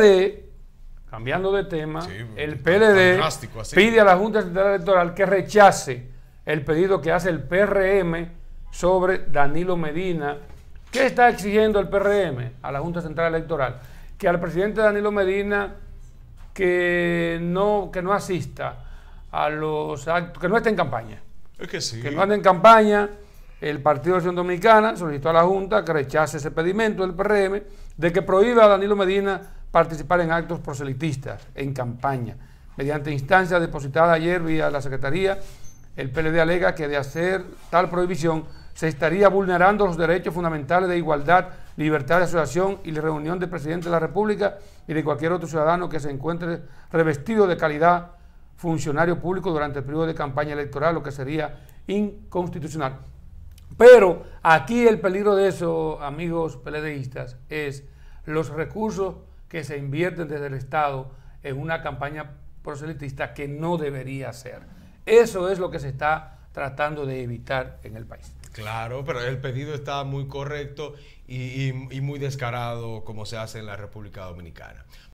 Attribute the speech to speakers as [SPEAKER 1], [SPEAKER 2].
[SPEAKER 1] De, cambiando de tema, pues, el PLD pide a la Junta Central Electoral que rechace el pedido que hace el PRM sobre Danilo Medina. ¿Qué está exigiendo el PRM a la Junta Central Electoral? Que al presidente Danilo Medina que no, que no asista a los actos, que no esté en campaña. que no ande en campaña. El Partido de Acción Dominicana solicitó a la Junta que rechace ese pedimento del PRM de que prohíba a Danilo Medina participar en actos proselitistas, en campaña. Mediante instancia depositada ayer vía la Secretaría, el PLD alega que de hacer tal prohibición se estaría vulnerando los derechos fundamentales de igualdad, libertad de asociación y de reunión del presidente de la República y de cualquier otro ciudadano que se encuentre revestido de calidad funcionario público durante el periodo de campaña electoral, lo que sería inconstitucional. Pero aquí el peligro de eso, amigos PLDistas, es los recursos que se invierten desde el Estado en una campaña proselitista que no debería ser. Eso es lo que se está tratando de evitar en el país. Claro, pero el pedido está muy correcto y, y muy descarado como se hace en la República Dominicana.